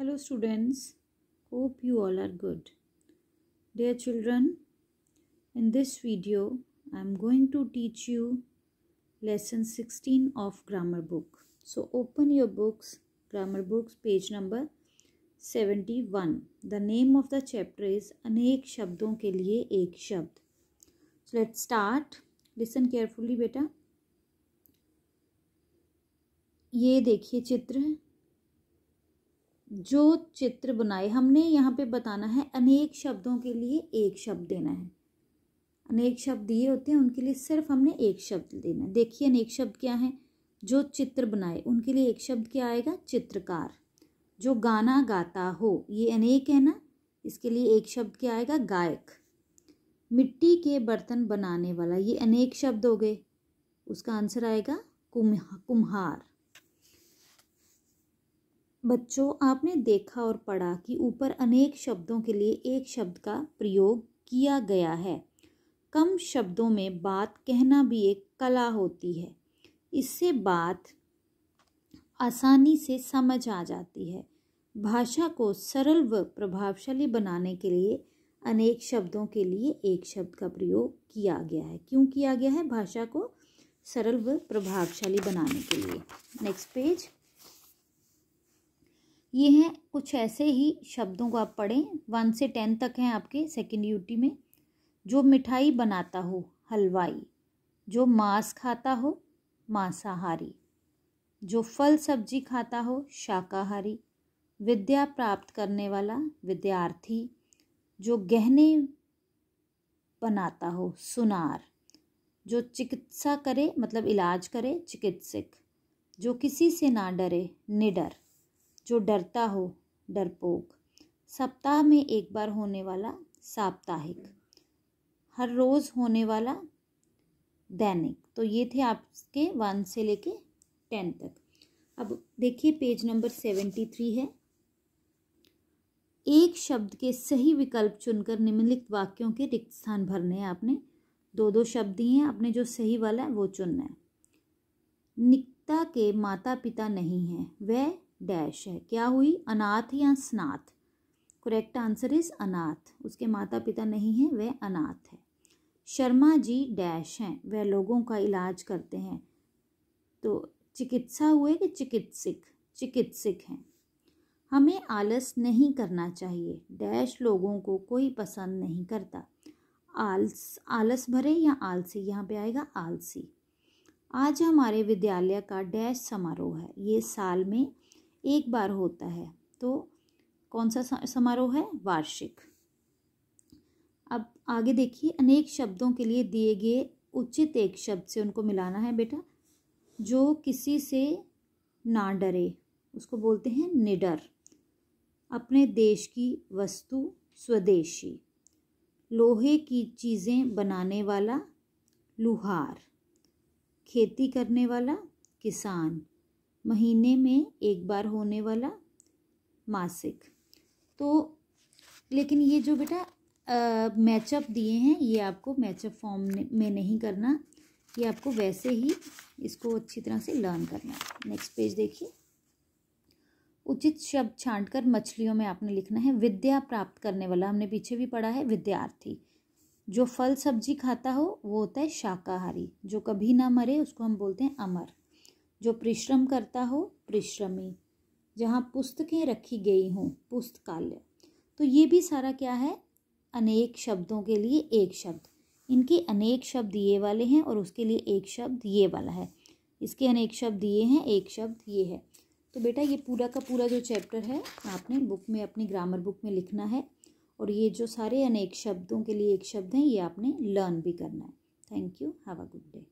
Hello students, hope you all are good. Dear children, in this video I am going to teach you lesson 16 of grammar book. So open your books, grammar books page number 71. The name of the chapter is अनेक शब्दों के लिए एक शब्द. So let's start. Listen carefully बेटा. ये देखिए चित्र जो चित्र बनाए हमने यहाँ पे बताना है अनेक शब्दों के लिए एक शब्द देना है अनेक शब्द दिए होते हैं उनके लिए सिर्फ हमने एक शब्द देना है देखिए अनेक शब्द क्या हैं जो चित्र बनाए उनके लिए एक शब्द क्या आएगा चित्रकार जो गाना गाता हो ये अनेक है ना इसके लिए एक शब्द क्या आएगा गायक मिट्टी के बर्तन बनाने वाला ये अनेक शब्द हो गए उसका आंसर आएगा कुम्हार बच्चों आपने देखा और पढ़ा कि ऊपर अनेक शब्दों के लिए एक शब्द का प्रयोग किया गया है कम शब्दों में बात कहना भी एक कला होती है इससे बात आसानी से समझ आ जाती है भाषा को सरल व प्रभावशाली बनाने के लिए अनेक शब्दों के लिए एक शब्द का प्रयोग किया गया है क्यों किया गया है भाषा को सरल व प्रभावशाली बनाने के लिए नेक्स्ट पेज ये हैं कुछ ऐसे ही शब्दों को आप पढ़ें वन से टेन तक हैं आपके सेकेंड यूटी में जो मिठाई बनाता हो हलवाई जो मांस खाता हो मांसाहारी जो फल सब्जी खाता हो शाकाहारी विद्या प्राप्त करने वाला विद्यार्थी जो गहने बनाता हो सुनार जो चिकित्सा करे मतलब इलाज करे चिकित्सक जो किसी से ना डरे निडर जो डरता हो डरपोक सप्ताह में एक बार होने वाला साप्ताहिक हर रोज़ होने वाला दैनिक तो ये थे आपके वन से लेके टेन तक अब देखिए पेज नंबर सेवेंटी थ्री है एक शब्द के सही विकल्प चुनकर निम्नलिखित वाक्यों के रिक्त स्थान भरने हैं आपने दो दो शब्द दिए हैं आपने जो सही वाला है वो चुनना है निकता के माता पिता नहीं हैं वह डैश है क्या हुई अनाथ या स्नाथ करेक्ट आंसर इज अनाथ उसके माता पिता नहीं हैं वह अनाथ है शर्मा जी डैश हैं वह लोगों का इलाज करते हैं तो चिकित्सा हुए कि चिकित्सक चिकित्सक हैं हमें आलस नहीं करना चाहिए डैश लोगों को कोई पसंद नहीं करता आलस आलस भरे या आलसी यहाँ पे आएगा आलसी आज हमारे विद्यालय का डैश समारोह है ये साल में एक बार होता है तो कौन सा समारोह है वार्षिक अब आगे देखिए अनेक शब्दों के लिए दिए गए उचित एक शब्द से उनको मिलाना है बेटा जो किसी से ना डरे उसको बोलते हैं निडर अपने देश की वस्तु स्वदेशी लोहे की चीज़ें बनाने वाला लुहार खेती करने वाला किसान महीने में एक बार होने वाला मासिक तो लेकिन ये जो बेटा मैचअप दिए हैं ये आपको मैचअप फॉर्म में नहीं करना ये आपको वैसे ही इसको अच्छी तरह से लर्न करना नेक्स्ट पेज देखिए उचित शब्द छांटकर मछलियों में आपने लिखना है विद्या प्राप्त करने वाला हमने पीछे भी पढ़ा है विद्यार्थी जो फल सब्जी खाता हो वो होता है शाकाहारी जो कभी ना मरे उसको हम बोलते हैं अमर जो परिश्रम करता हो परिश्रमी जहाँ पुस्तकें रखी गई हों पुस्तकालय तो ये भी सारा क्या है अनेक शब्दों के लिए एक शब्द इनके अनेक शब्द ये वाले हैं और उसके लिए एक शब्द ये वाला है इसके अनेक शब्द ये हैं एक शब्द ये है तो बेटा ये पूरा का पूरा जो चैप्टर है आपने बुक में अपनी ग्रामर बुक में लिखना है और ये जो सारे अनेक शब्दों के लिए एक शब्द हैं ये आपने लर्न भी करना है thank you have a good day